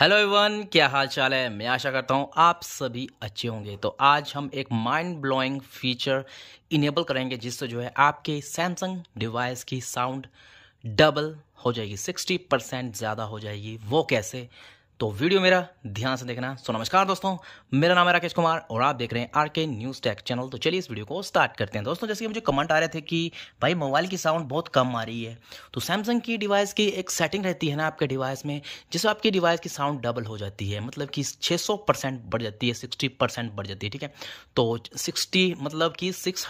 hello Avon क्या हाल चाल है मैं आशा करता हूँ आप सभी अच्छे होंगे तो आज हम एक माइंड ब्लोइंग फीचर इनेबल करेंगे जिससे जो है आपके सैमसंग डिवाइस की साउंड डबल हो जाएगी 60 परसेंट ज़्यादा हो जाएगी वो कैसे तो वीडियो मेरा ध्यान से देखना सो नमस्कार दोस्तों मेरा नाम है राकेश कुमार और आप देख रहे हैं आर के न्यूज़ टेक चैनल तो चलिए इस वीडियो को स्टार्ट करते हैं दोस्तों जैसे कि मुझे कमेंट आ रहे थे कि भाई मोबाइल की साउंड बहुत कम आ रही है तो सैमसंग की डिवाइस की एक सेटिंग रहती है ना आपके डिवाइस में जिससे आपकी डिवाइस की साउंड डबल हो जाती है मतलब कि छः बढ़ जाती है सिक्सटी बढ़ जाती है ठीक है तो सिक्सटी मतलब कि सिक्स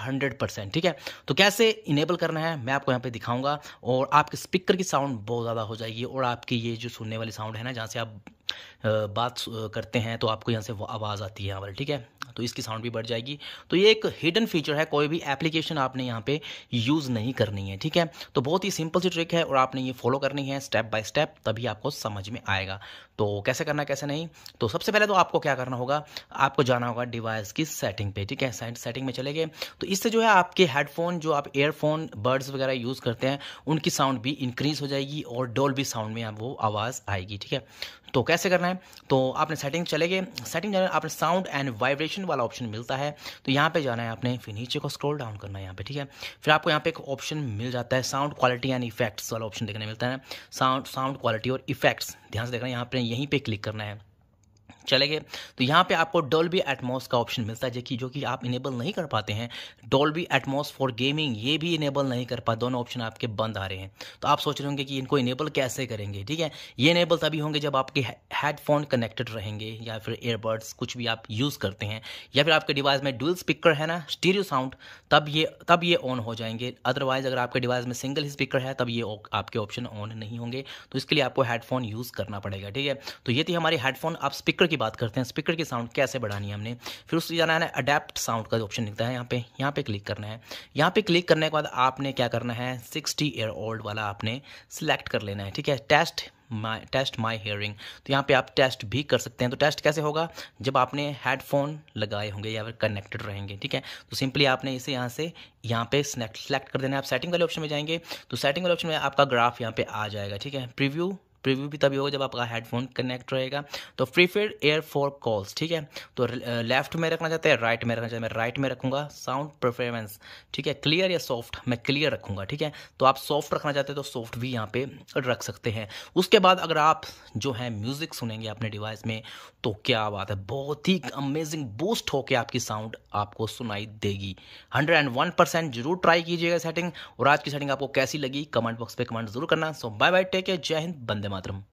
ठीक है तो कैसे इनेबल करना है मैं आपको यहाँ पर दिखाऊँगा और आपके स्पीकर की साउंड बहुत ज़्यादा हो जाएगी और आपकी ये जो सुनने वाली साउंड है ना जहाँ से आप बात करते हैं तो आपको यहाँ से आवाज़ आती है यहाँ पर ठीक है तो इसकी साउंड भी बढ़ जाएगी तो ये एक हिडन फीचर है कोई भी एप्लीकेशन आपने यहाँ पे यूज़ नहीं करनी है ठीक है तो बहुत ही सिंपल सी ट्रिक है और आपने ये फॉलो करनी है स्टेप बाय स्टेप तभी आपको समझ में आएगा तो कैसे करना कैसे नहीं तो सबसे पहले तो आपको क्या करना होगा आपको जाना होगा डिवाइस की सेटिंग पे ठीक है सेटिंग में चले गए तो इससे जो है आपके हेडफोन जो आप एयरफोन बर्ड्स वगैरह यूज़ करते हैं उनकी साउंड भी इंक्रीज़ हो जाएगी और डोल भी साउंड में वो आवाज़ आएगी ठीक है तो कैसे करना है तो आपने सेटिंग चले गए सेटिंग आपने साउंड एंड वाइब्रेशन फिनिशिंग वाला ऑप्शन मिलता है तो यहाँ पे जाना है आपने फिर नीचे को स्क्रॉल डाउन करना है यहाँ पे ठीक है फिर आपको यहाँ पे एक ऑप्शन मिल जाता है साउंड क्वालिटी एंड इफेक्ट्स वाला ऑप्शन देखने मिलता है साउंड साउंड क्वालिटी और इफेक्ट्स ध्यान से देखना यहाँ पे यहीं पर क्लिक करना है चले गए तो यहाँ पे आपको डोल्बी एटमोस का ऑप्शन मिलता है जो कि आप इनेबल नहीं कर पाते हैं डोल्बी एटमोस फॉर गेमिंग ये भी इनेबल नहीं कर पाते दोनों ऑप्शन आपके बंद आ रहे हैं तो आप सोच रहे होंगे कि इनको इनेबल कैसे करेंगे ठीक है ये इनेबल तभी होंगे जब आपके हेडफोन कनेक्टेड रहेंगे या फिर एयरबड्स कुछ भी आप यूज़ करते हैं या फिर आपके डिवाइस में डुअल स्पीकर है ना स्टीरियो साउंड तब ये तब ये ऑन हो जाएंगे अदरवाइज अगर आपके डिवाइस में सिंगल स्पीकर है तब ये आपके ऑप्शन ऑन नहीं होंगे तो इसके लिए आपको हेडफोन यूज़ करना पड़ेगा ठीक है तो ये थी हमारी हेडफोन आप स्पीकर की की बात करते हैं स्पीकर की साउंड कैसे बढ़ानी है हमने फिर उससे जाना है अडेप्ट साउंड का ऑप्शन दिखता है यहाँ पे यहाँ पे क्लिक करना है यहाँ पे क्लिक करने के बाद आपने क्या करना है सिक्सटी ईयर ओल्ड वाला आपने सिलेक्ट कर लेना है ठीक है test my test my hearing तो यहाँ पे आप टेस्ट भी कर सकते हैं तो टेस्ट कैसे होगा जब आपने हेडफोन लगाए होंगे या फिर कनेक्टेड रहेंगे ठीक है तो सिंपली आपने इसे यहाँ से यहाँ पे सेलेक्ट कर देना है आप सेटिंग वाले ऑप्शन में जाएंगे तो सेटिंग वाले ऑप्शन में आपका ग्राफ यहाँ पे आ जाएगा ठीक है प्रीव्यू प्रीव्यू भी तभी होगा जब आपका हेडफोन कनेक्ट रहेगा तो प्रीफेड एयर फॉर कॉल्स ठीक है तो लेफ्ट में रखना चाहते हैं राइट में रखना चाहते हैं मैं राइट में रखूंगा साउंड परफॉर्मेंस ठीक है क्लियर या सॉफ्ट मैं क्लियर रखूंगा ठीक है तो आप सॉफ्ट रखना चाहते हैं तो सॉफ्ट भी यहाँ पे रख सकते हैं उसके बाद अगर आप जो है म्यूज़िक सुनेंगे अपने डिवाइस में तो क्या बात है बहुत ही अमेजिंग बूस्ट होकर आपकी साउंड आपको सुनाई देगी हंड्रेड एंड वन परसेंट जरूर ट्राई कीजिएगा सेटिंग और आज की सेटिंग आपको कैसी लगी कमेंट बॉक्स पे कमेंट जरूर करना so bye bye take care जय हिंद बंदे మాత్రం